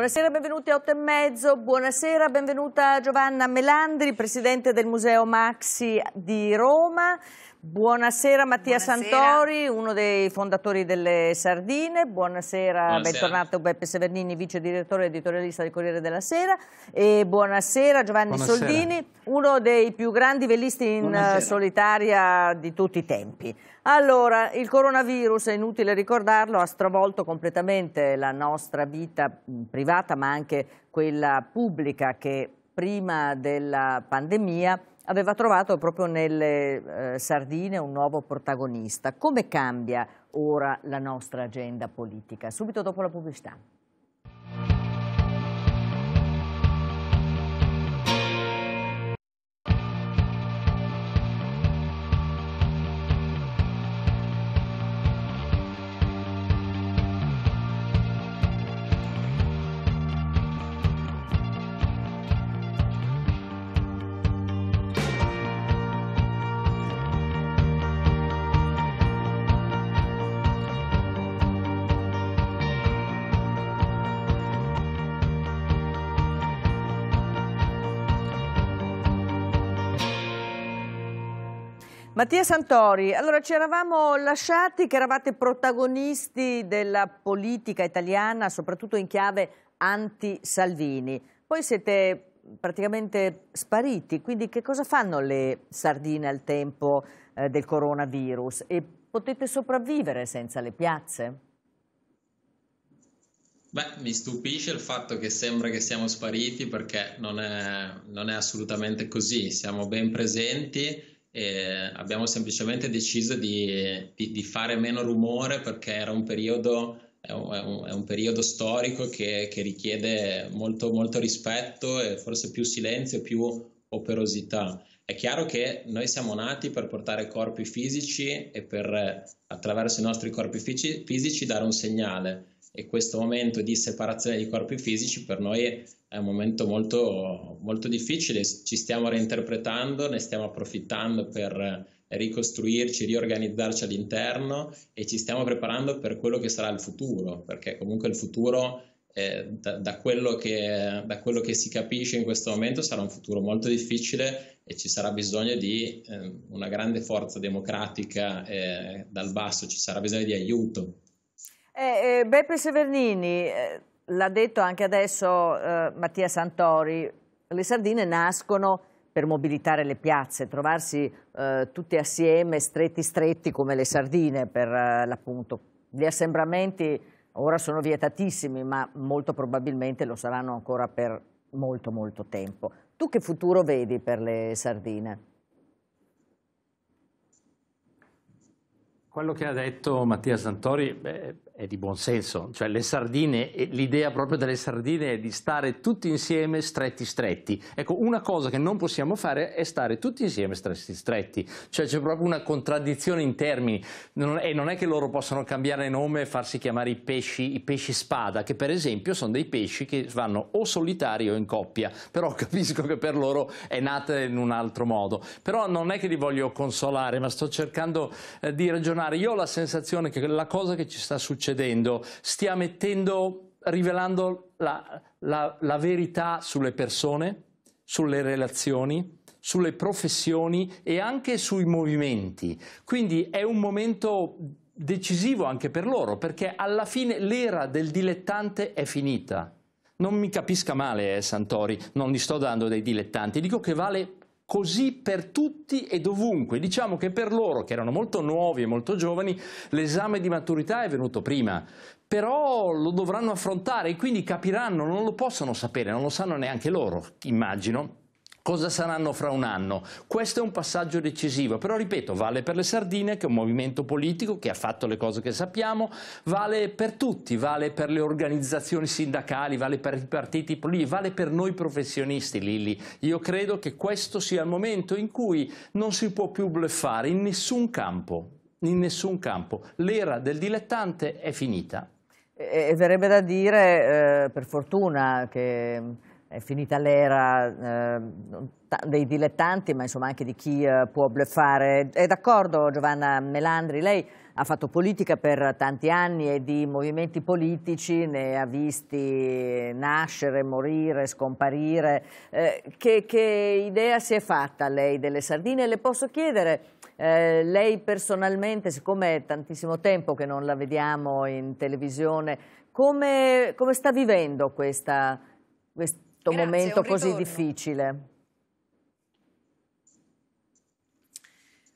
Buonasera, benvenuti a 8 e mezzo. Buonasera, benvenuta Giovanna Melandri, presidente del Museo Maxi di Roma. Buonasera Mattia Buonasera. Santori, uno dei fondatori delle Sardine, buonasera, buonasera. bentornato Beppe Severnini, vice direttore editorialista del Corriere della Sera e buonasera Giovanni buonasera. Soldini, uno dei più grandi velisti in eh, solitaria di tutti i tempi. Allora, il coronavirus, è inutile ricordarlo, ha stravolto completamente la nostra vita privata ma anche quella pubblica che prima della pandemia aveva trovato proprio nelle eh, sardine un nuovo protagonista. Come cambia ora la nostra agenda politica? Subito dopo la pubblicità. Mattia Santori, allora ci eravamo lasciati che eravate protagonisti della politica italiana, soprattutto in chiave anti-Salvini. Poi siete praticamente spariti, quindi che cosa fanno le sardine al tempo eh, del coronavirus? E potete sopravvivere senza le piazze? Beh, mi stupisce il fatto che sembra che siamo spariti perché non è, non è assolutamente così, siamo ben presenti eh, abbiamo semplicemente deciso di, di, di, fare meno rumore perché era un periodo, è un, è un periodo storico che, che richiede molto, molto rispetto e forse più silenzio, più operosità. È chiaro che noi siamo nati per portare corpi fisici e per attraverso i nostri corpi fisici dare un segnale e questo momento di separazione di corpi fisici per noi è un momento molto, molto difficile, ci stiamo reinterpretando, ne stiamo approfittando per ricostruirci, riorganizzarci all'interno e ci stiamo preparando per quello che sarà il futuro, perché comunque il futuro eh, da, da, quello che, da, quello che, si capisce in questo momento sarà un futuro molto difficile e ci sarà bisogno di eh, una grande forza democratica eh, dal basso, ci sarà bisogno di aiuto eh, eh, Beppe Severnini, eh, l'ha detto anche adesso eh, Mattia Santori, le sardine nascono per mobilitare le piazze, trovarsi eh, tutti assieme, stretti stretti come le sardine per eh, l'appunto. Gli assembramenti ora sono vietatissimi, ma molto probabilmente lo saranno ancora per molto molto tempo. Tu che futuro vedi per le sardine? Quello che ha detto Mattia Santori beh, è di buon senso, cioè le sardine, eh, l'idea proprio delle sardine è di stare tutti insieme stretti stretti. Ecco, una cosa che non possiamo fare è stare tutti insieme stretti stretti, cioè c'è proprio una contraddizione in termini non, e non è che loro possano cambiare nome e farsi chiamare i pesci, i pesci spada, che per esempio sono dei pesci che vanno o solitari o in coppia, però capisco che per loro è nata in un altro modo. Però non è che li voglio consolare, ma sto cercando eh, di ragionare. Io ho la sensazione che la cosa che ci sta succedendo succedendo stia mettendo, rivelando la, la, la verità sulle persone, sulle relazioni, sulle professioni e anche sui movimenti. Quindi è un momento decisivo anche per loro, perché alla fine l'era del dilettante è finita. Non mi capisca male, eh, Santori, non gli sto dando dei dilettanti, dico che vale così per tutti e dovunque. Diciamo che per loro, che erano molto nuovi e molto giovani, l'esame di maturità è venuto prima, però lo dovranno affrontare e quindi capiranno, non lo possono sapere, non lo sanno neanche loro, immagino cosa saranno fra un anno. Questo è un passaggio decisivo, però ripeto, vale per le Sardine, che è un movimento politico che ha fatto le cose che sappiamo, vale per tutti, vale per le organizzazioni sindacali, vale per i partiti politici, vale per noi professionisti, Lilli. Io credo che questo sia il momento in cui non si può più bleffare in nessun campo, in nessun campo. L'era del dilettante è finita. E verrebbe da dire, eh, per fortuna, che è finita l'era eh, dei dilettanti, ma insomma anche di chi eh, può bleffare. È d'accordo Giovanna Melandri? Lei ha fatto politica per tanti anni e di movimenti politici ne ha visti nascere, morire, scomparire. Eh, che, che, idea si è fatta lei delle sardine? Le posso chiedere, eh, lei personalmente, siccome è tantissimo tempo che non la vediamo in televisione, come, come sta vivendo questa, questa questo Grazie, momento così difficile?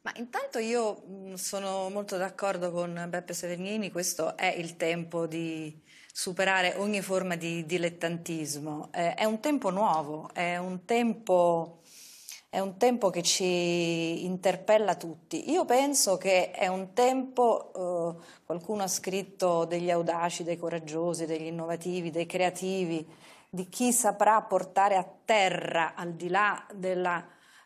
Ma intanto io mm, sono molto d'accordo con Beppe Severgnini, questo è il tempo di superare ogni forma di dilettantismo. Eh, è un tempo nuovo, è un tempo, è un tempo, che ci interpella tutti. Io penso che è un tempo, eh, qualcuno ha scritto degli audaci, dei coraggiosi, degli innovativi, dei creativi, di chi saprà portare a terra, al di là della,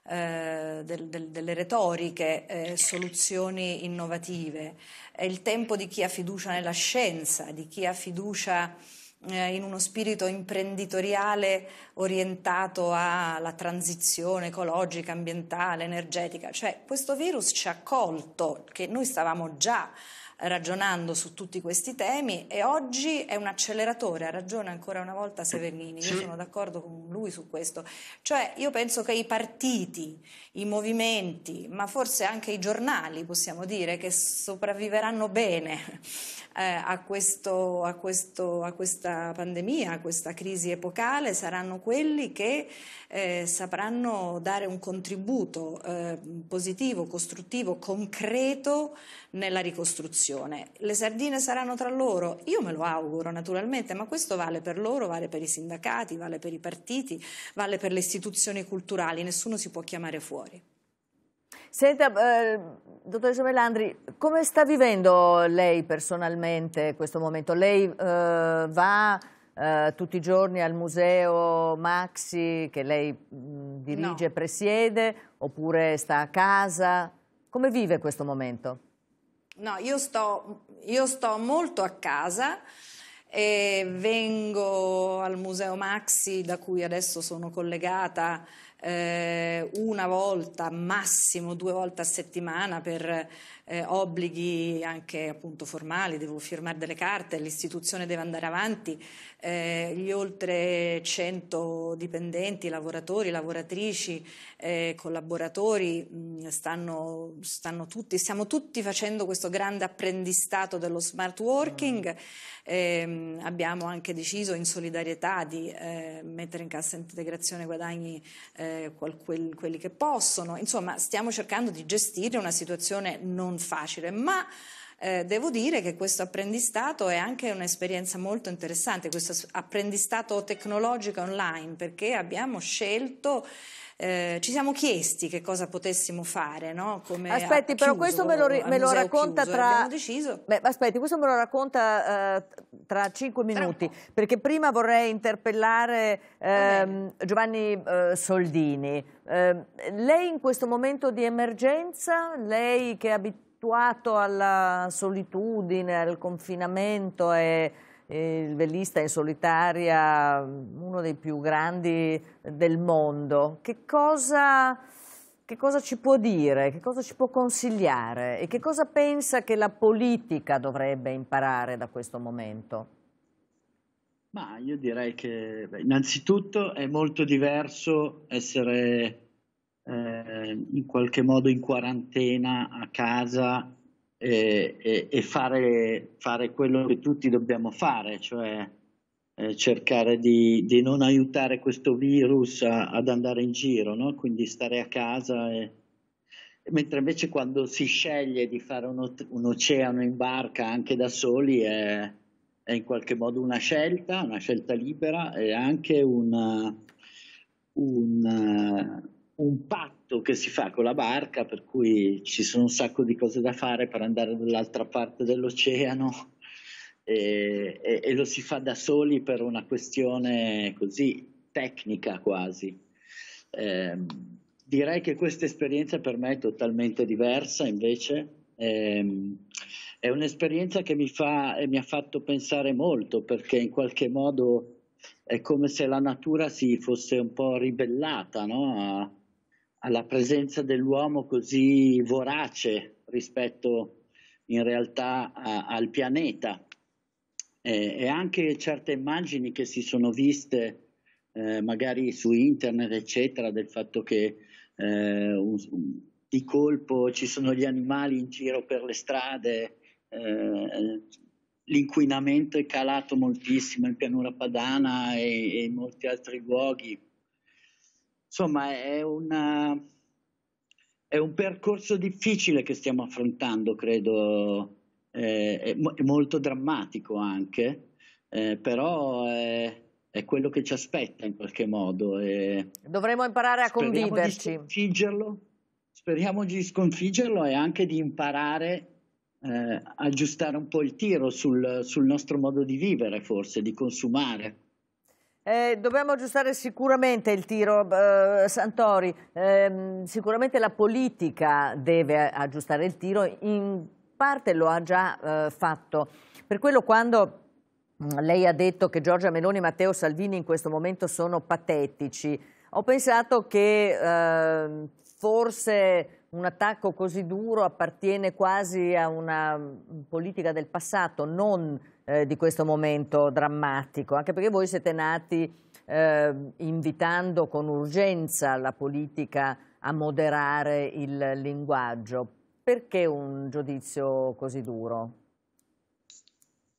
eh, del, del, delle retoriche, eh, soluzioni innovative. È il tempo di chi ha fiducia nella scienza, di chi ha fiducia eh, in uno spirito imprenditoriale orientato alla transizione ecologica, ambientale, energetica. Cioè questo virus ci ha colto, che noi stavamo già ragionando su tutti questi temi e oggi è un acceleratore, ha ragione ancora una volta Severini, io sono d'accordo con lui su questo, cioè io penso che i partiti i movimenti, ma forse anche i giornali, possiamo dire, che sopravviveranno bene eh, a, questo, a, questo, a, questa pandemia, a questa crisi epocale, saranno quelli che eh, sapranno dare un contributo eh, positivo, costruttivo, concreto nella ricostruzione. Le sardine saranno tra loro, io me lo auguro naturalmente, ma questo vale per loro, vale per i sindacati, vale per i partiti, vale per le istituzioni culturali, nessuno si può chiamare fuori fuori. Senta, eh, dottoressa Melandri, come sta vivendo lei personalmente questo momento? Lei eh, va eh, tutti i giorni al museo Maxi che lei mh, dirige e no. presiede oppure sta a casa? Come vive questo momento? No, io sto, io sto molto a casa e vengo al museo Maxi da cui adesso sono collegata eh, una volta, massimo due volte a settimana per eh, obblighi anche appunto formali, devo firmare delle carte, l'istituzione deve andare avanti, eh, gli oltre 100 dipendenti, lavoratori, lavoratrici, eh, collaboratori, mm, stanno, stanno tutti, stiamo tutti facendo questo grande apprendistato dello smart working. Eh, abbiamo anche deciso in solidarietà di eh, mettere in cassa integrazione guadagni eh, quel, quel, quelli che possono. Insomma, stiamo cercando di gestire una situazione non facile, ma eh, devo dire che questo apprendistato è anche un'esperienza molto interessante, questo apprendistato tecnologico online, perché abbiamo scelto eh, ci siamo chiesti che cosa potessimo fare. No? aspetti, però chiuso, questo me lo, me lo racconta chiuso, tra. Deciso... Beh, aspetti, questo me lo racconta uh, tra cinque minuti, tra perché prima vorrei interpellare uh, Giovanni uh, Soldini. Ehm, lei in questo momento di emergenza, lei che abita abituato alla solitudine, al confinamento e, il vellista in solitaria, uno dei più grandi del mondo, che cosa, che cosa ci può dire, che cosa ci può consigliare e che cosa pensa che la politica dovrebbe imparare da questo momento? Ma io direi che beh, innanzitutto è molto diverso essere eh, in qualche modo in quarantena a casa eh, eh, e, fare, fare, quello che tutti dobbiamo fare, cioè eh, cercare di, di, non aiutare questo virus a, ad andare in giro, no? quindi stare a casa. E... Mentre invece quando si sceglie di fare un, un oceano in barca anche da soli è, è in qualche modo una scelta, una scelta libera e anche una, una un patto che si fa con la barca, per cui ci sono un sacco di cose da fare per andare dall'altra parte dell'oceano e, e, e lo si fa da soli per una questione così tecnica quasi. Eh, direi che questa esperienza per me è totalmente diversa invece. Eh, è un'esperienza che mi, fa, mi ha fatto pensare molto perché in qualche modo è come se la natura si fosse un po' ribellata no? a, alla presenza dell'uomo così vorace rispetto in realtà a, al pianeta eh, e anche certe immagini che si sono viste eh, magari su internet eccetera del fatto che eh, un, di colpo ci sono gli animali in giro per le strade eh, l'inquinamento è calato moltissimo in pianura padana e, e in molti altri luoghi Insomma, è, una, eh, è un percorso difficile che stiamo affrontando, credo, eh, è, molto drammatico anche, eh, però è, è, quello che ci aspetta in qualche modo. E Dovremmo imparare a conviverci. Di sconfiggerlo, speriamo di sconfiggerlo e anche di imparare eh, aggiustare un po' il tiro sul, sul nostro modo di vivere, forse, di consumare. Eh, dobbiamo aggiustare sicuramente il tiro, eh, Santori, eh, sicuramente la politica deve aggiustare il tiro, in parte lo ha già eh, fatto. Per quello quando mm, lei ha detto che Giorgia Meloni e Matteo Salvini in questo momento sono patetici, ho pensato che ehm, forse un attacco così duro appartiene quasi a una mm, politica del passato, non eh, di questo momento drammatico, anche perché voi siete nati eh, invitando con urgenza la politica a moderare il linguaggio. Perché un giudizio così duro?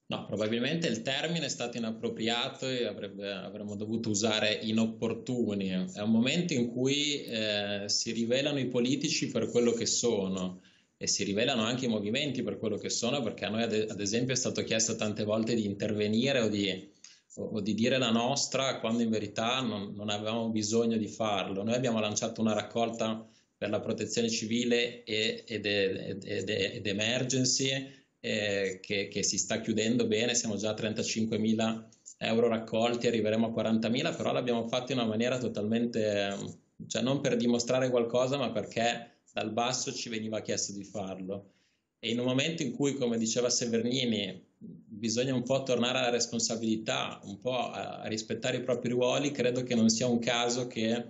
No, probabilmente il termine è stato inappropriato e avrebbe, avremmo dovuto usare inopportuni. È un momento in cui eh, si rivelano i politici per quello che sono e si rivelano anche i movimenti per quello che sono, perché a noi ad, esempio è stato chiesto tante volte di intervenire o di, o di dire la nostra quando in verità non, non, avevamo bisogno di farlo. Noi abbiamo lanciato una raccolta per la protezione civile e, ed, ed, ed, ed emergency eh, che, che, si sta chiudendo bene, siamo già a 35.000 euro raccolti, arriveremo a 40.000, però l'abbiamo fatto in una maniera totalmente, cioè non per dimostrare qualcosa, ma perché dal basso ci veniva chiesto di farlo. E in un momento in cui, come diceva Severnini, bisogna un po' tornare alla responsabilità, un po' a rispettare i propri ruoli, credo che non sia un caso che,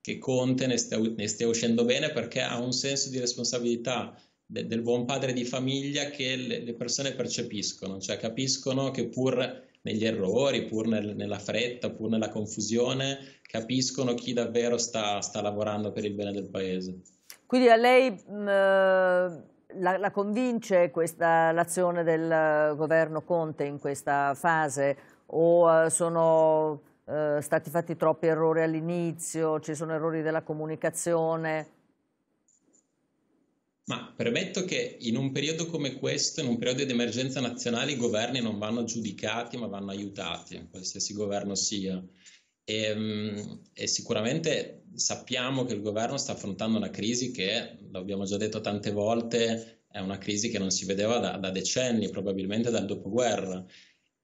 che Conte ne stia, ne stia, uscendo bene perché ha un senso di responsabilità de, del buon padre di famiglia che le, le, persone percepiscono, cioè capiscono che pur negli errori, pur nel, nella fretta, pur nella confusione, capiscono chi davvero sta, sta lavorando per il bene del paese. Quindi a lei mh, la, la, convince questa, l'azione del governo Conte in questa fase o uh, sono uh, stati fatti troppi errori all'inizio, ci sono errori della comunicazione? Ma premetto che in un periodo come questo, in un periodo di emergenza nazionale, i governi non vanno giudicati ma vanno aiutati, qualsiasi governo sia. E, ehm, e sicuramente sappiamo che il governo sta affrontando una crisi che, l'abbiamo già detto tante volte, è una crisi che non si vedeva da, da decenni, probabilmente dal dopoguerra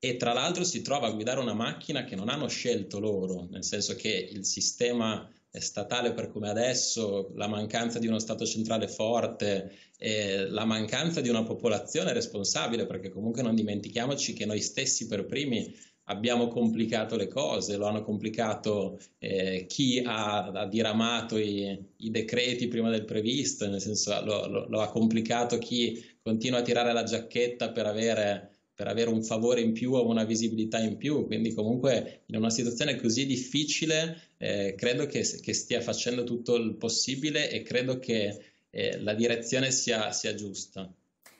e tra l'altro si trova a guidare una macchina che non hanno scelto loro, nel senso che il sistema statale per come adesso, la mancanza di uno Stato centrale forte, eh, la mancanza di una popolazione responsabile, perché comunque non dimentichiamoci che noi stessi per primi abbiamo complicato le cose, lo hanno complicato eh, chi ha, ha diramato i, i, decreti prima del previsto, nel senso lo, lo, lo, ha complicato chi continua a tirare la giacchetta per avere, per avere un favore in più o una visibilità in più, quindi comunque in una situazione così difficile eh, credo che, che, stia facendo tutto il possibile e credo che eh, la direzione sia, sia giusta.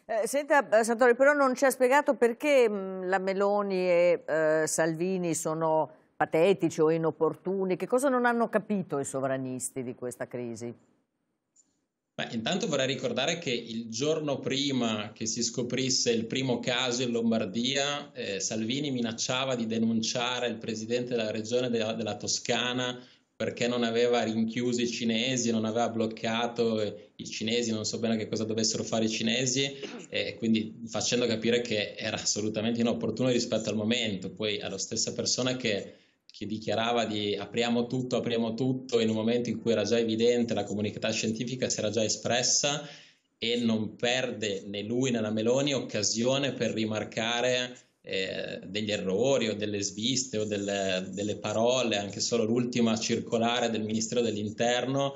Eh, senta, eh, Santori, però non ci ha spiegato perché mm, la Meloni e eh, Salvini sono patetici o inopportuni. Che cosa non hanno capito i sovranisti di questa crisi? Beh, intanto vorrei ricordare che il giorno prima che si scoprisse il primo caso in Lombardia, eh, Salvini minacciava di denunciare il presidente della regione della, della Toscana perché non aveva rinchiuso i cinesi, non aveva bloccato i cinesi, non so bene che cosa dovessero fare i cinesi, e quindi facendo capire che era assolutamente inopportuno rispetto al momento. Poi alla stessa persona che, che dichiarava di apriamo tutto, apriamo tutto, in un momento in cui era già evidente la comunità scientifica si era già espressa e non perde né lui né la Meloni occasione per rimarcare eh, degli errori o delle sviste o delle, delle parole, anche solo l'ultima circolare del Ministero dell'Interno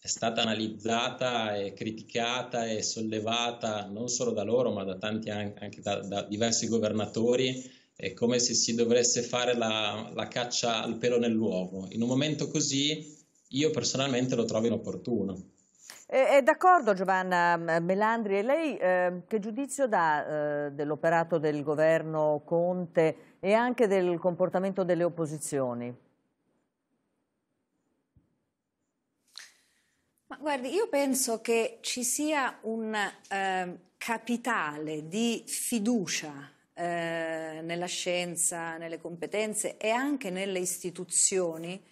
è stata analizzata e criticata e sollevata non solo da loro ma da tanti anche da, da diversi governatori è come se si dovesse fare la, la, caccia al pelo nell'uovo in un momento così io personalmente lo trovo inopportuno è d'accordo Giovanna Melandri, e lei eh, che giudizio dà eh, dell'operato del governo Conte e anche del comportamento delle opposizioni? Ma guardi, io penso che ci sia un eh, capitale di fiducia eh, nella scienza, nelle competenze e anche nelle istituzioni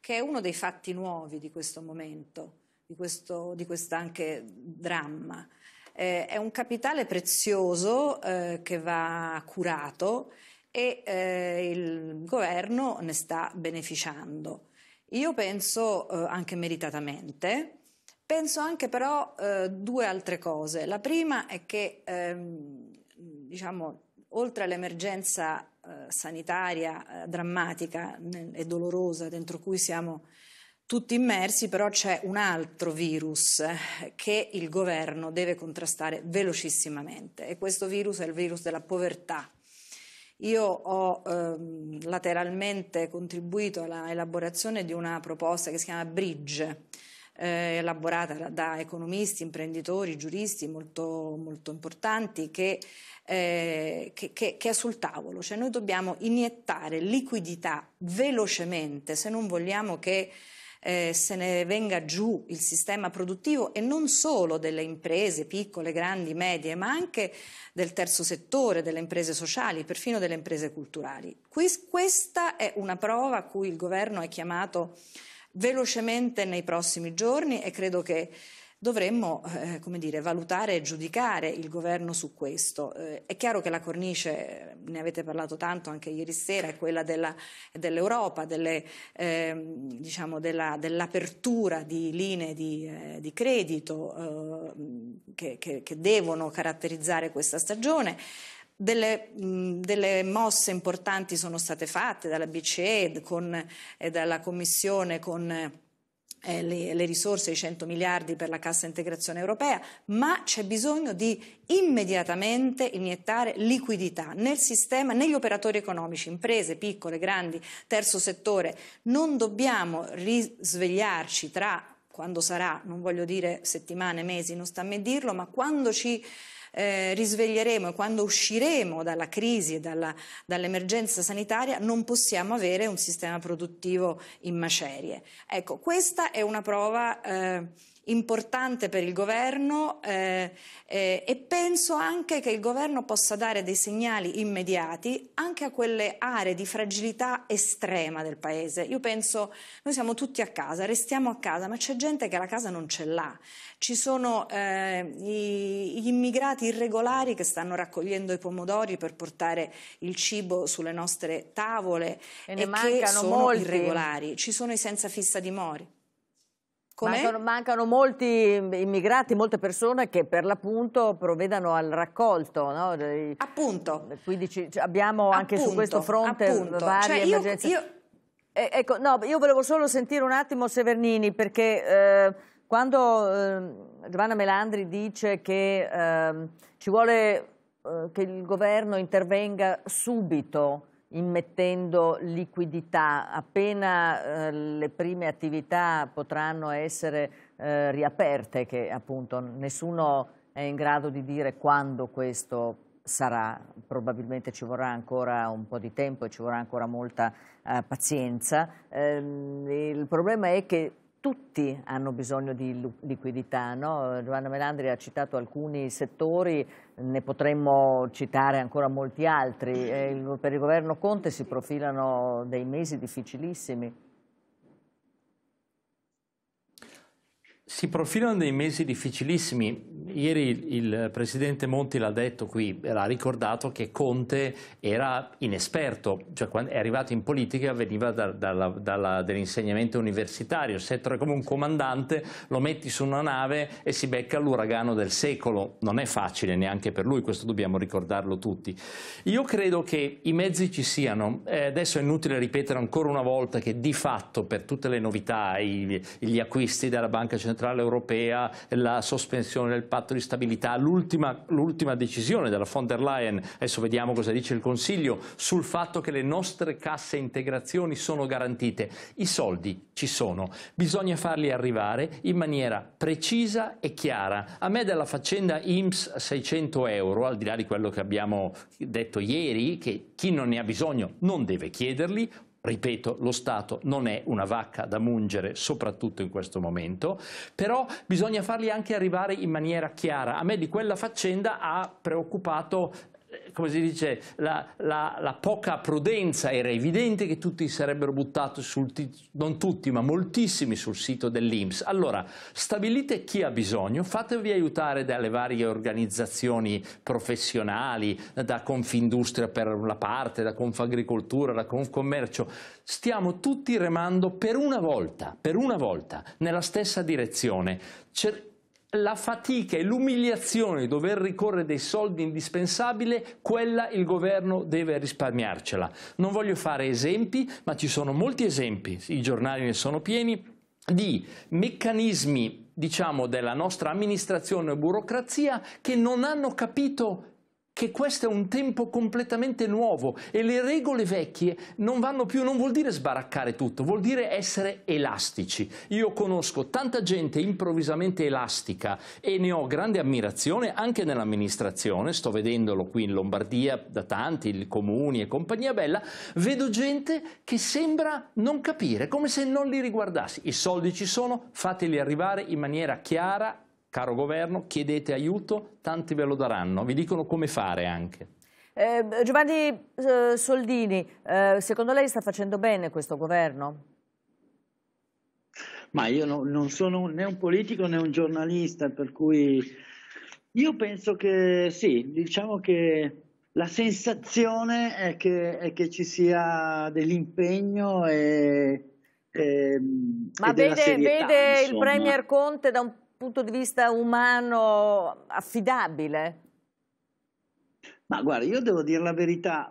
che è uno dei fatti nuovi di questo momento di questo, di questo anche dramma. Eh, è un capitale prezioso eh, che va curato e eh, il governo ne sta beneficiando. Io penso eh, anche meritatamente, penso anche però eh, due altre cose. La prima è che ehm, diciamo, oltre all'emergenza eh, sanitaria drammatica e dolorosa dentro cui siamo tutti immersi, però c'è un altro virus che il governo deve contrastare velocissimamente e questo virus è il virus della povertà. Io ho ehm, lateralmente contribuito alla elaborazione di una proposta che si chiama Bridge, eh, elaborata da economisti, imprenditori, giuristi molto, molto importanti che, eh, che, che, che è sul tavolo. Cioè noi dobbiamo iniettare liquidità velocemente se non vogliamo che eh, se ne venga giù il sistema produttivo e non solo delle imprese piccole, grandi, medie, ma anche del terzo settore, delle imprese sociali, perfino delle imprese culturali. Quis, questa è una prova a cui il governo è chiamato velocemente nei prossimi giorni e credo che Dovremmo eh, come dire, valutare e giudicare il governo su questo. Eh, è chiaro che la cornice, eh, ne avete parlato tanto anche ieri sera, è quella della, dell'Europa, delle, eh, diciamo della, dell'apertura di linee di, eh, di credito eh, che, che, che devono caratterizzare questa stagione. Delle, delle, mosse importanti sono state fatte dalla BCE con, e dalla Commissione con eh, le, le, risorse, i 100 miliardi per la cassa integrazione europea, ma c'è bisogno di immediatamente iniettare liquidità nel sistema, negli operatori economici, imprese piccole, grandi, terzo settore. Non dobbiamo risvegliarci tra quando sarà, non voglio dire settimane, mesi, non sta a me dirlo, ma quando ci eh, risveglieremo e quando usciremo dalla crisi e dall'emergenza dall sanitaria non possiamo avere un sistema produttivo in macerie. Ecco, questa è una prova eh, importante per il governo eh, eh, e penso anche che il governo possa dare dei segnali immediati anche a quelle aree di fragilità estrema del paese. Io penso, noi siamo tutti a casa, restiamo a casa, ma c'è gente che la casa non ce l'ha. Ci sono eh, gli, gli immigrati immigrati irregolari che stanno raccogliendo i pomodori per portare il cibo sulle nostre tavole e, ne e che sono molti. irregolari. Ci sono i senza fissa dimori. Mancano, mancano, molti immigrati, molte persone che per l'appunto provvedano al raccolto. No? Appunto. Quindi ci, cioè, abbiamo anche su questo fronte appunto. Cioè, varie cioè, emergenze. Io, io... Eh, ecco, no, io volevo solo sentire un attimo Severnini perché... Eh, quando eh, Giovanna Melandri dice che eh, ci vuole eh, che il governo intervenga subito immettendo liquidità appena eh, le prime attività potranno essere eh, riaperte che appunto nessuno è in grado di dire quando questo sarà probabilmente ci vorrà ancora un po' di tempo e ci vorrà ancora molta eh, pazienza ehm, il problema è che tutti hanno bisogno di liquidità, no? Giovanna Melandri ha citato alcuni settori, ne potremmo citare ancora molti altri, per il governo Conte si profilano dei mesi difficilissimi. Si profilano dei mesi difficilissimi, Ieri il presidente Monti l'ha detto qui, l'ha ricordato che Conte era inesperto, cioè quando è arrivato in politica veniva da, da, da, dall'insegnamento universitario, se trovi come un comandante lo metti su una nave e si becca l'uragano del secolo, non è facile neanche per lui, questo dobbiamo ricordarlo tutti. Io credo che i mezzi ci siano, eh, adesso è inutile ripetere ancora una volta che di fatto per tutte le novità, i, gli acquisti della Banca Centrale Europea, la sospensione del patto, patto di stabilità, l'ultima decisione della von der Leyen, adesso vediamo cosa dice il Consiglio, sul fatto che le nostre casse integrazioni sono garantite. I soldi ci sono, bisogna farli arrivare in maniera precisa e chiara. A me della faccenda IMSS 600 euro, al di là di quello che abbiamo detto ieri, che chi non ne ha bisogno non deve chiederli, Ripeto, lo Stato non è una vacca da mungere, soprattutto in questo momento, però bisogna farli anche arrivare in maniera chiara. A me di quella faccenda ha preoccupato come si dice, la, la, la, poca prudenza era evidente che tutti sarebbero buttati sul, non tutti, ma moltissimi sul sito dell'Inps. Allora, stabilite chi ha bisogno, fatevi aiutare dalle varie organizzazioni professionali, da Confindustria per una parte, da Confagricoltura, da Confcommercio. Stiamo tutti remando per una volta, per una volta, nella stessa direzione. Cer la fatica e l'umiliazione di dover ricorrere dei soldi indispensabili, quella il governo deve risparmiarcela. Non voglio fare esempi, ma ci sono molti esempi, i giornali ne sono pieni, di meccanismi diciamo della nostra amministrazione e burocrazia che non hanno capito che questo è un tempo completamente nuovo e le regole vecchie non vanno più, non vuol dire sbaraccare tutto, vuol dire essere elastici. Io conosco tanta gente improvvisamente elastica e ne ho grande ammirazione anche nell'amministrazione, sto vedendolo qui in Lombardia da tanti, il comuni e compagnia bella, vedo gente che sembra non capire, come se non li riguardasse. I soldi ci sono, fateli arrivare in maniera chiara Caro governo, chiedete aiuto, tanti ve lo daranno, vi dicono come fare anche. Eh, Giovanni eh, Soldini, eh, secondo lei sta facendo bene questo governo? Ma io no, non sono né un politico né un giornalista, per cui io penso che sì, diciamo che la sensazione è che, è che ci sia dell'impegno e, e, ehm, Ma e vede, vede il Premier Conte da un punto di vista umano affidabile? Ma guarda, io devo dire la verità,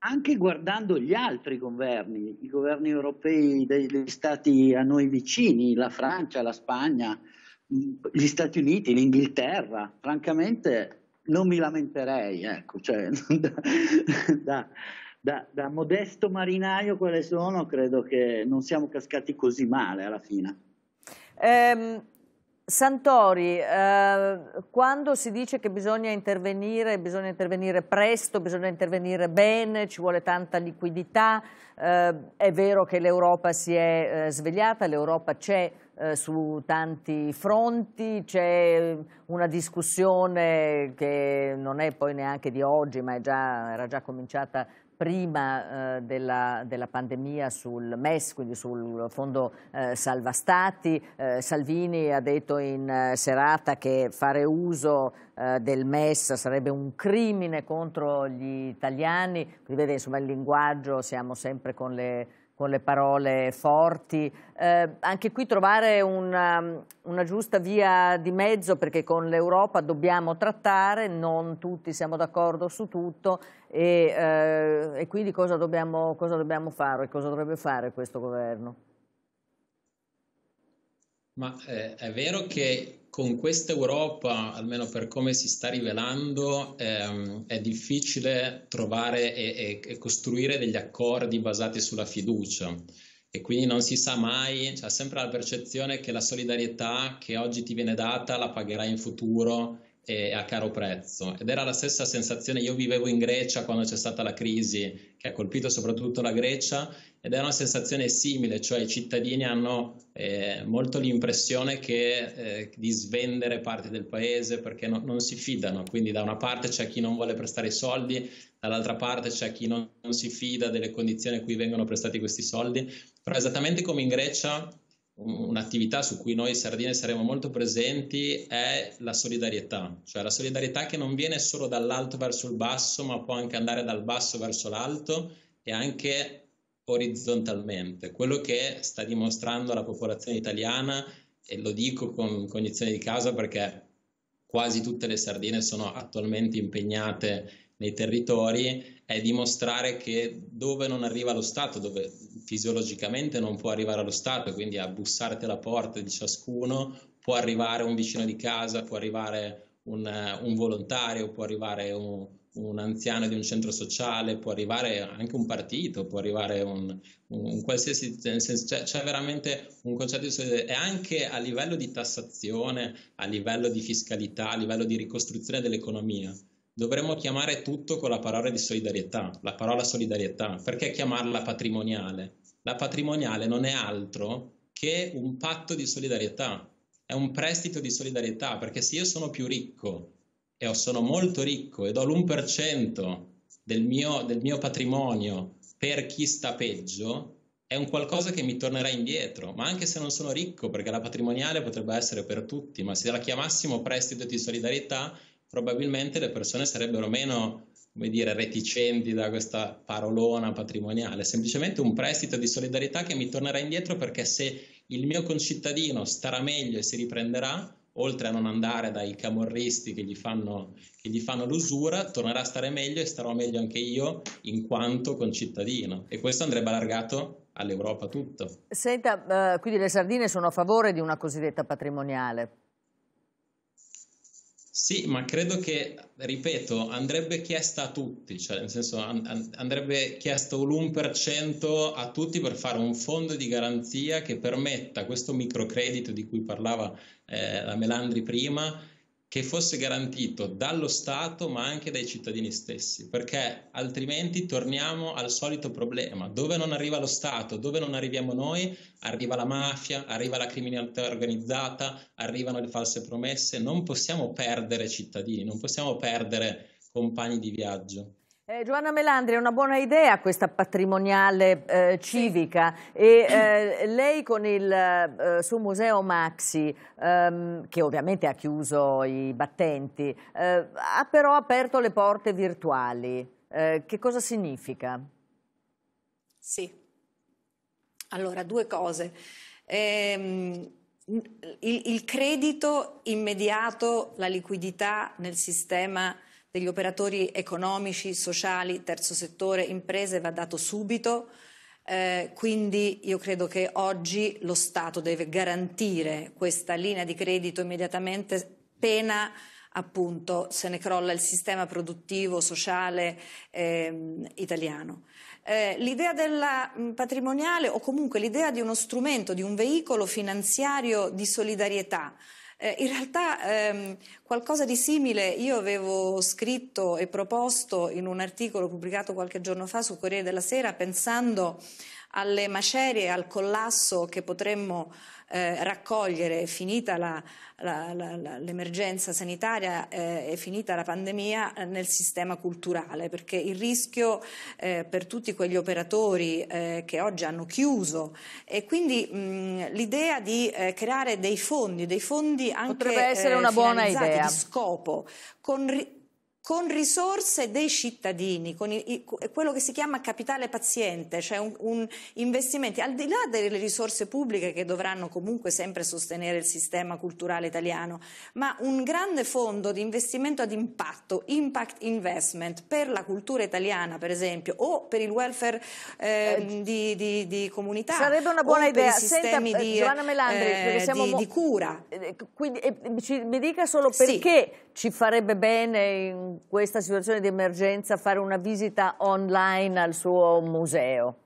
anche guardando gli altri governi, i governi europei degli stati a noi vicini, la Francia, la Spagna, gli Stati Uniti, l'Inghilterra, francamente non mi lamenterei, ecco, cioè, da, da, da, da, modesto marinaio quale sono, credo che non siamo cascati così male alla fine. Um... Santori, eh, quando si dice che bisogna intervenire, bisogna intervenire presto, bisogna intervenire bene, ci vuole tanta liquidità, eh, è vero che l'Europa si è eh, svegliata, l'Europa c'è eh, su tanti fronti, c'è una discussione che non è poi neanche di oggi, ma già, era già cominciata prima eh, della, della, pandemia sul MES, quindi sul fondo eh, salva stati. Eh, Salvini ha detto in eh, serata che fare uso eh, del MES sarebbe un crimine contro gli italiani, quindi vede insomma il linguaggio, siamo sempre con le, con le parole forti. Eh, anche qui trovare una, um, una giusta via di mezzo perché con l'Europa dobbiamo trattare, non tutti siamo d'accordo su tutto e, eh, e quindi cosa dobbiamo, cosa dobbiamo fare, cosa dovrebbe fare questo governo? Ma eh, è vero che con questa Europa, almeno per come si sta rivelando, ehm, è difficile trovare e, e, e, costruire degli accordi basati sulla fiducia. E quindi non si sa mai, c'è cioè sempre la percezione che la solidarietà che oggi ti viene data la pagherai in futuro e a caro prezzo ed era la stessa sensazione, io vivevo in Grecia quando c'è stata la crisi che ha colpito soprattutto la Grecia ed è una sensazione simile, cioè i cittadini hanno eh, molto l'impressione che, eh, di svendere parte del paese perché no, non si fidano, quindi da una parte c'è chi non vuole prestare i soldi, dall'altra parte c'è chi non, non si fida delle condizioni a cui vengono prestati questi soldi, però esattamente come in Grecia un'attività su cui noi sardine saremo molto presenti è la solidarietà, cioè la solidarietà che non viene solo dall'alto verso il basso, ma può anche andare dal basso verso l'alto e anche orizzontalmente. Quello che sta dimostrando la popolazione italiana, e lo dico con cognizione di causa perché quasi tutte le sardine sono attualmente impegnate nei territori, è dimostrare che dove non arriva lo Stato, dove fisiologicamente non può arrivare allo Stato, quindi a bussarti alla porta di ciascuno, può arrivare un vicino di casa, può arrivare un, un volontario, può arrivare un, un, anziano di un centro sociale, può arrivare anche un partito, può arrivare un, un qualsiasi... C'è, c'è veramente un concetto di... solidarietà E anche a livello di tassazione, a livello di fiscalità, a livello di ricostruzione dell'economia dovremmo chiamare tutto con la parola di solidarietà, la parola solidarietà. Perché chiamarla patrimoniale? La patrimoniale non è altro che un patto di solidarietà, è un prestito di solidarietà, perché se io sono più ricco e sono molto ricco e do l'1% del mio, del mio patrimonio per chi sta peggio, è un qualcosa che mi tornerà indietro, ma anche se non sono ricco, perché la patrimoniale potrebbe essere per tutti, ma se la chiamassimo prestito di solidarietà probabilmente le persone sarebbero meno come dire, reticenti da questa parolona patrimoniale, semplicemente un prestito di solidarietà che mi tornerà indietro perché se il mio concittadino starà meglio e si riprenderà, oltre a non andare dai camorristi che gli, fanno, che gli fanno l'usura, tornerà a stare meglio e starò meglio anche io in quanto concittadino. E questo andrebbe allargato all'Europa tutto. Senta, eh, quindi le sardine sono a favore di una cosiddetta patrimoniale? Sì, ma credo che, ripeto, andrebbe chiesta a tutti, cioè nel senso andrebbe chiesto l'1% a tutti per fare un fondo di garanzia che permetta questo microcredito di cui parlava eh, la Melandri prima, che fosse garantito dallo Stato ma anche dai cittadini stessi, perché altrimenti torniamo al solito problema, dove non arriva lo Stato, dove non arriviamo noi, arriva la mafia, arriva la criminalità organizzata, arrivano le false promesse, non possiamo perdere cittadini, non possiamo perdere compagni di viaggio. Eh, Giovanna Melandri, è una buona idea questa patrimoniale eh, civica e eh, lei con il eh, suo museo Maxi, ehm, che ovviamente ha chiuso i battenti, eh, ha però aperto le porte virtuali. Eh, che cosa significa? Sì, allora due cose. Ehm, il, il credito immediato, la liquidità nel sistema degli operatori economici, sociali, terzo settore, imprese va dato subito. Eh, quindi io credo che oggi lo Stato deve garantire questa linea di credito immediatamente, pena appunto se ne crolla il sistema produttivo, sociale eh, italiano. Eh, l'idea della mh, patrimoniale o comunque l'idea di uno strumento, di un veicolo finanziario di solidarietà eh, in realtà ehm, qualcosa di simile io avevo scritto e proposto in un articolo pubblicato qualche giorno fa su Corriere della Sera pensando alle macerie al collasso che potremmo eh, raccogliere finita la, la, la, l'emergenza sanitaria eh, e finita la pandemia eh, nel sistema culturale, perché il rischio eh, per tutti quegli operatori eh, che oggi hanno chiuso e quindi mh, l'idea di eh, creare dei fondi, dei fondi anche Potrebbe essere una buona idea. di scopo, con ri- con risorse dei cittadini, con i, i, quello che si chiama capitale paziente, cioè un, un investimenti al di là delle risorse pubbliche che dovranno comunque sempre sostenere il sistema culturale italiano, ma un grande fondo di investimento ad impatto, impact investment per la cultura italiana, per esempio, o per il welfare ehm, eh, di, di, di, comunità. Sarebbe una buona idea. Per i sistemi Senta, di, Giovanna Melandri, eh, di, mo- di, cura. Eh, quindi, eh, mi dica solo perché sì ci farebbe bene in questa situazione di emergenza fare una visita online al suo museo?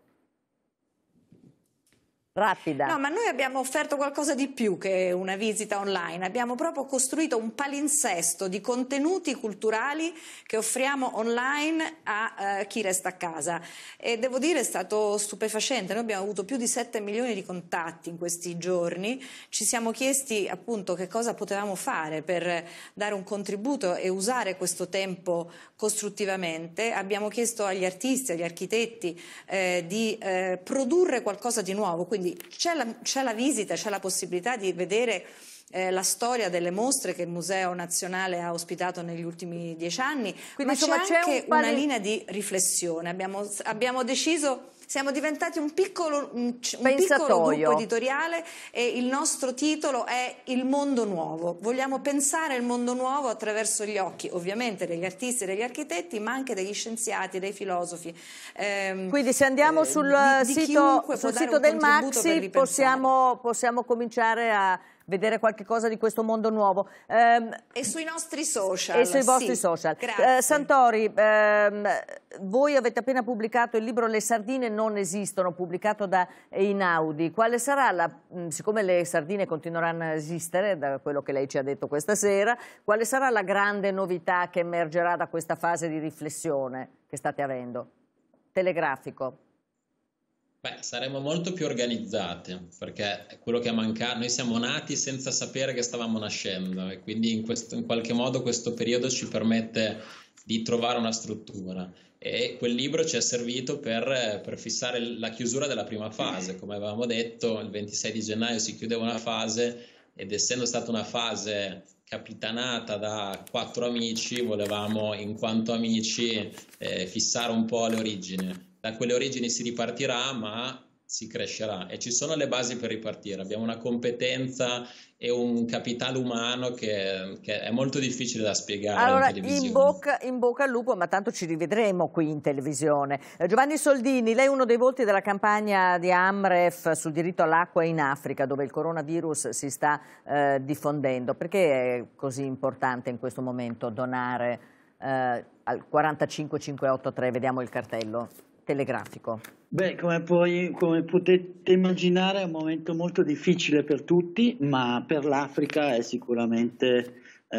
rapida. No, ma noi abbiamo offerto qualcosa di più che una visita online. Abbiamo proprio costruito un palinsesto di contenuti culturali che offriamo online a eh, chi resta a casa. E devo dire è stato stupefacente. Noi abbiamo avuto più di 7 milioni di contatti in questi giorni. Ci siamo chiesti appunto che cosa potevamo fare per dare un contributo e usare questo tempo costruttivamente. Abbiamo chiesto agli artisti, agli architetti eh, di eh, produrre qualcosa di nuovo, quindi quindi c'è la, c'è la visita, c'è la possibilità di vedere eh, la storia delle mostre che il Museo Nazionale ha ospitato negli ultimi dieci anni, Quindi, ma insomma, c'è anche un pari... una linea di riflessione. abbiamo, abbiamo deciso siamo diventati un piccolo, un, piccolo gruppo editoriale e il nostro titolo è Il mondo nuovo. Vogliamo pensare il mondo nuovo attraverso gli occhi, ovviamente degli artisti, degli architetti, ma anche degli scienziati, dei filosofi. Ehm, Quindi se andiamo eh, sul eh, di, di sito, sul sito del Maxi possiamo, possiamo cominciare a vedere qualche cosa di questo mondo nuovo. Eh, e sui nostri social. E sui vostri sì. social. Eh, Santori, ehm, voi avete appena pubblicato il libro Le sardine non esistono, pubblicato da Einaudi. Quale sarà la, mm, siccome le sardine continueranno a esistere, da quello che lei ci ha detto questa sera, quale sarà la grande novità che emergerà da questa fase di riflessione che state avendo? Telegrafico. Beh, saremmo molto più organizzati perché è quello che è mancato, noi siamo nati senza sapere che stavamo nascendo e quindi in, questo, in qualche modo questo periodo ci permette di trovare una struttura e quel libro ci è servito per, per, fissare la chiusura della prima fase, come avevamo detto il 26 di gennaio si chiudeva una fase ed essendo stata una fase capitanata da quattro amici volevamo in quanto amici eh, fissare un po' le origini da quelle origini si ripartirà, ma si crescerà e ci sono le basi per ripartire. Abbiamo una competenza e un capitale umano che, che è molto difficile da spiegare. Allora, in, in, bocca, in, bocca, al lupo, ma tanto ci rivedremo qui in televisione. Eh, Giovanni Soldini, lei è uno dei volti della campagna di Amref sul diritto all'acqua in Africa, dove il coronavirus si sta eh, diffondendo. Perché è così importante in questo momento donare eh, al 45583? Vediamo il cartello telegrafico? Beh, come, puoi, come, potete immaginare è un momento molto difficile per tutti, ma per l'Africa è sicuramente eh,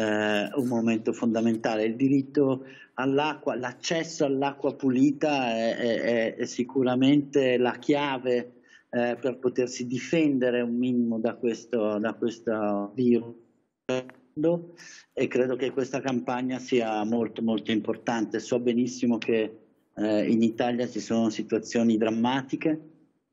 un momento fondamentale. Il diritto all'acqua, l'accesso all'acqua pulita è, è, è, sicuramente la chiave eh, per potersi difendere un minimo da questo, da questo virus e credo che questa campagna sia molto molto importante. So benissimo che eh, in Italia ci sono situazioni drammatiche.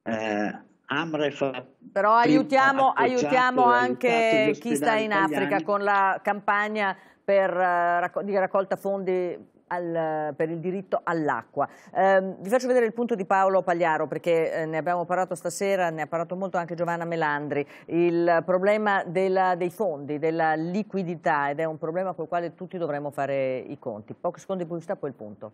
Eh, Amref Però aiutiamo, aiutiamo anche chi sta in italiani. Africa con la campagna per, eh, di raccolta fondi al, per il diritto all'acqua. Eh, vi faccio vedere il punto di Paolo Pagliaro perché eh, ne abbiamo parlato stasera, ne ha parlato molto anche Giovanna Melandri, il problema della, dei fondi, della liquidità ed è un problema col quale tutti dovremmo fare i conti. Pochi secondi di pubblicità, poi il punto.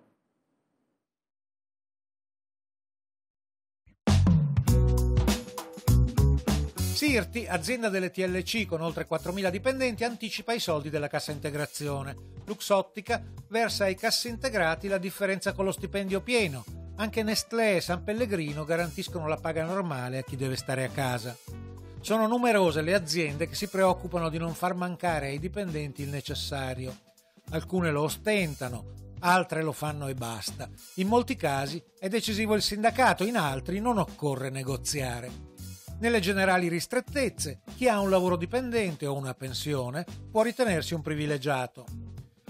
Sirti, azienda delle TLC con oltre 4.000 dipendenti, anticipa i soldi della cassa integrazione. Luxottica versa ai cassi integrati la differenza con lo stipendio pieno. Anche Nestlé e San Pellegrino garantiscono la paga normale a chi deve stare a casa. Sono numerose le aziende che si preoccupano di non far mancare ai dipendenti il necessario. Alcune lo ostentano, altre lo fanno e basta. In molti casi è decisivo il sindacato, in altri non occorre negoziare. Nelle generali ristrettezze, chi ha un lavoro dipendente o una pensione può ritenersi un privilegiato.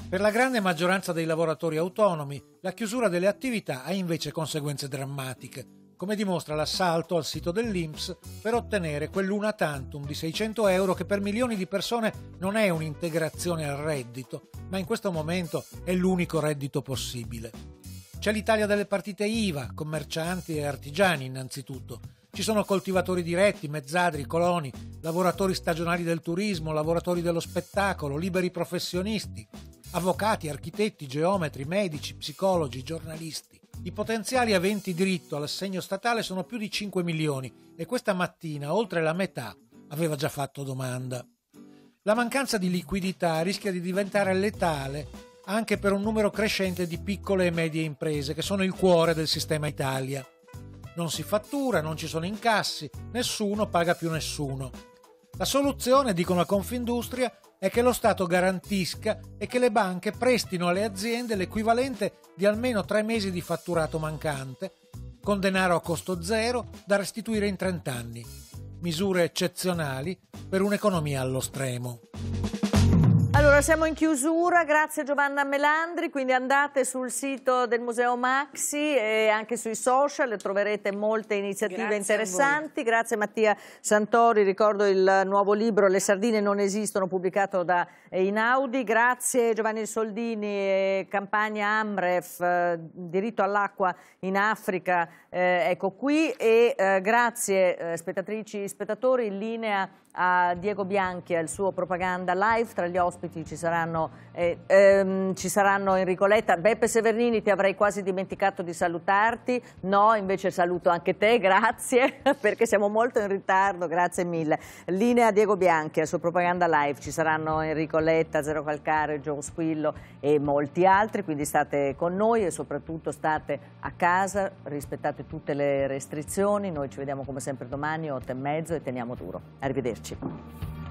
Per la grande maggioranza dei lavoratori autonomi, la chiusura delle attività ha invece conseguenze drammatiche, come dimostra l'assalto al sito dell'Inps per ottenere quell'una tantum di 600 euro che per milioni di persone non è un'integrazione al reddito, ma in questo momento è l'unico reddito possibile. C'è l'Italia delle partite IVA, commercianti e artigiani innanzitutto, ci sono coltivatori diretti, mezzadri, coloni, lavoratori stagionali del turismo, lavoratori dello spettacolo, liberi professionisti, avvocati, architetti, geometri, medici, psicologi, giornalisti. I potenziali aventi diritto all'assegno statale sono più di 5 milioni e questa mattina oltre la metà aveva già fatto domanda. La mancanza di liquidità rischia di diventare letale anche per un numero crescente di piccole e medie imprese che sono il cuore del sistema Italia non si fattura, non ci sono incassi, nessuno paga più nessuno. La soluzione, dicono a Confindustria, è che lo Stato garantisca e che le banche prestino alle aziende l'equivalente di almeno tre mesi di fatturato mancante, con denaro a costo zero da restituire in 30 anni. Misure eccezionali per un'economia allo stremo. Allora siamo in chiusura, grazie Giovanna Melandri, quindi andate sul sito del Museo Maxi e anche sui social, troverete molte iniziative grazie interessanti. Grazie Mattia Santori, ricordo il nuovo libro Le sardine non esistono pubblicato da Inaudi. Grazie Giovanni Soldini, campagna Amref, eh, diritto all'acqua in Africa eh, ecco qui e eh, grazie eh, spettatrici e spettatori in linea a Diego Bianchi e al suo propaganda live, tra gli ospiti ci saranno, eh, ehm, ci saranno Enrico Letta, Beppe Severnini ti avrei quasi dimenticato di salutarti, no invece saluto anche te, grazie perché siamo molto in ritardo, grazie mille. Linea a Diego Bianchi al suo propaganda live, ci saranno Enrico Letta, Zero Calcare, Joe Squillo e molti altri, quindi state con noi e soprattutto state a casa, rispettate superate tutte le restrizioni. Noi ci vediamo come sempre domani, 8 e mezzo e teniamo duro. Arrivederci.